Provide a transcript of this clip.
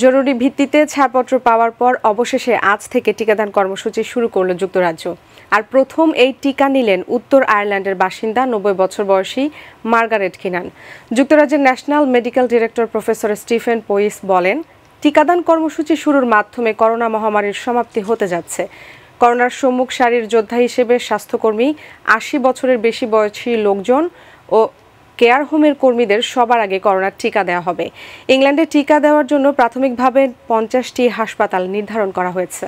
জরুরি ভিত্তিতে ছাড়পত্র পাওয়ার পর অবশেষে আজ থেকে টিকাদান কর্মসূচি শুরু করল যুক্তরাজ্য আর প্রথম এই টিকা নিলেন উত্তর আয়ারল্যান্ডের বাসিন্দা নব্বই বছর বয়সী মার্গারেট কিনান যুক্তরাজ্যের national medical director professor Stephen Powis বলেন টিকাদান কর্মসূচি শুরুর মাধ্যমে করোনা মহামারীর সমাপ্তি হতে যাচ্ছে করোনার সম্মুখ সারির যোদ্ধা হিসেবে স্বাস্থ্যকর্মী আশি বছরের বেশি বয়সী লোকজন ও কেয়ার হোমের কর্মীদের সবার আগে করোনার টিকা দেওয়া হবে ইংল্যান্ডে টিকা দেওয়ার জন্য প্রাথমিকভাবে পঞ্চাশটি হাসপাতাল নির্ধারণ করা হয়েছে